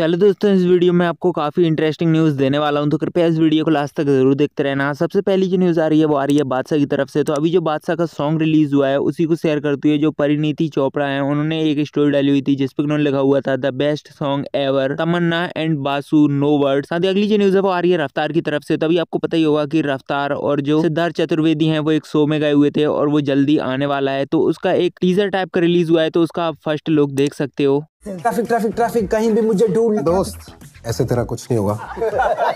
चलो तो दोस्तों इस वीडियो में आपको काफ़ी इंटरेस्टिंग न्यूज़ देने वाला हूं तो कृपया इस वीडियो को लास्ट तक जरूर देखते रहना सबसे पहली जो न्यूज़ आ रही है वो आ रही है बादशाह की तरफ से तो अभी जो बादशाह का सॉन्ग रिलीज़ हुआ है उसी को शेयर करती हुए जो परिणीति चोपड़ा है उन्होंने एक स्टोरी डाली हुई थी जिस पर उन्होंने लिखा हुआ था the best song ever Tamanna and Basu no word साथ ही अगली जो न्यूज़ है वो आ रही है रफ्तार की तरफ से तो अभी आपको पता ही होगा कि रफ्तार और जो सिद्धार्थ चतुर्वेदी हैं वो एक शो में गए हुए थे और वो जल्दी आने वाला है तो उसका एक टीजर टाइप का रिलीज़ हुआ है तो उसका आप फर्स्ट लुक देख सकते हो ट्रैफिक ट्रैफिक ट्रैफिक कहीं भी मुझे ढूंढ दोस्त ऐसे तेरा कुछ नहीं होगा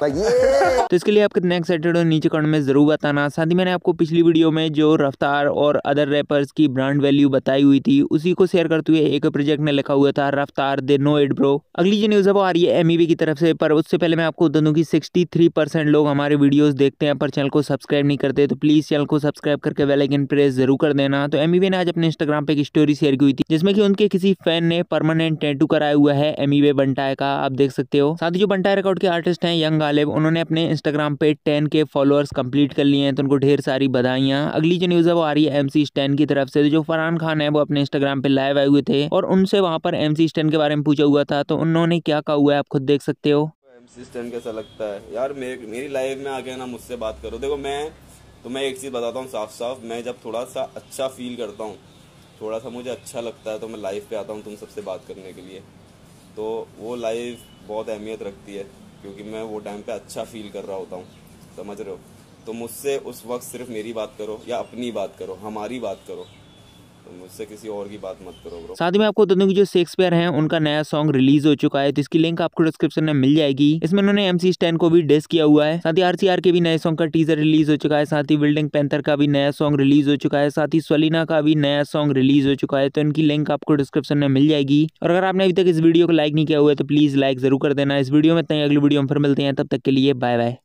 तो इसके लिए कितने नेक्स्ट सैटरडे नीचे कमेंट में जरूर बताना साथ ही मैंने आपको पिछली वीडियो में जो रफ्तार और अदर रैपर्स की ब्रांड वैल्यू बताई हुई थी उसी को शेयर करते हुए एक प्रोजेक्ट ने लिखा हुआ था रफ्तार दे नो एड ब्रो अगली जो न्यूज है वो आ रही है एमईबी e की तरफ से पर उससे पहले मैं आपको दूँ की सिक्सटी थ्री परसेंट लोग हमारे वीडियोज देखते हैं पर चैनल को सब्सक्राइब नहीं करते तो प्लीज चैनल को सब्सक्राइब करके वेलाइकन प्रेस जरूर कर देना तो एमईबी e ने आज अपने इंस्टाग्राम पे एक स्टोरी शेयर की हुई थी जिसमें की उनके किसी फैन ने परमानेंट टैटू कराया हुआ है एमईबे बंटाए e का आप देख सकते हो साथ ही जो बंटा रिकॉर्ड के आर्टिस्ट हैं यंग गालिब उन्होंने अपने इंस्टाग्राम पे टेन के फॉलोअर्स कंप्लीट कर लिए हैं तो उनको ढेर सारी बधाइयाँ अगली जो न्यूज़ है वो आ रही है एम सी स्टैन की तरफ से जो फरहान खान है वो अपने इंस्टाग्राम पे लाइव आए हुए थे और उनसे वहाँ पर एम सी स्टैन के बारे में पूछा हुआ था तो उन्होंने क्या कहा हुआ है आप खुद देख सकते हो एम सी स्टैन कैसा लगता है यार मेरी लाइफ में आके ना मुझसे बात करो देखो मैं तो मैं एक चीज़ बताता हूँ साफ साफ मैं जब थोड़ा सा अच्छा फील करता हूँ थोड़ा सा मुझे अच्छा लगता है तो मैं लाइफ पे आता हूँ तुम सबसे बात करने के लिए तो वो लाइफ बहुत अहमियत रखती है क्योंकि मैं वो टाइम पे अच्छा फील कर रहा होता हूँ समझ रहे हो तो मुझसे उस वक्त सिर्फ मेरी बात करो या अपनी बात करो हमारी बात करो तो साथ में आपको दोनों की जो शेक्सपियर हैं उनका नया सॉन्ग रिलीज हो चुका है तो इसकी लिंक आपको डिस्क्रिप्शन में मिल जाएगी इसमें उन्होंने एमसी स्टैन को भी डेस्क किया हुआ है साथ ही आरसीआर के भी नए सॉन्ग का टीजर रिलीज हो चुका है साथ ही बिल्डिंग पेंथर का भी नया सॉन्ग रिलीज हो चुका है साथ ही स्वलिना का भी नया सॉन्ग रिलीज हो चुका है तो इनकी लिंक आपको डिस्क्रिप्शन में मिल जाएगी और अगर आपने अभी तक इस वीडियो को लाइक नहीं किया हुआ है तो प्लीज लाइक जरूर कर देना इस वीडियो में अगली वीडियो में फिर मिलते हैं तब तक के लिए बाय बाय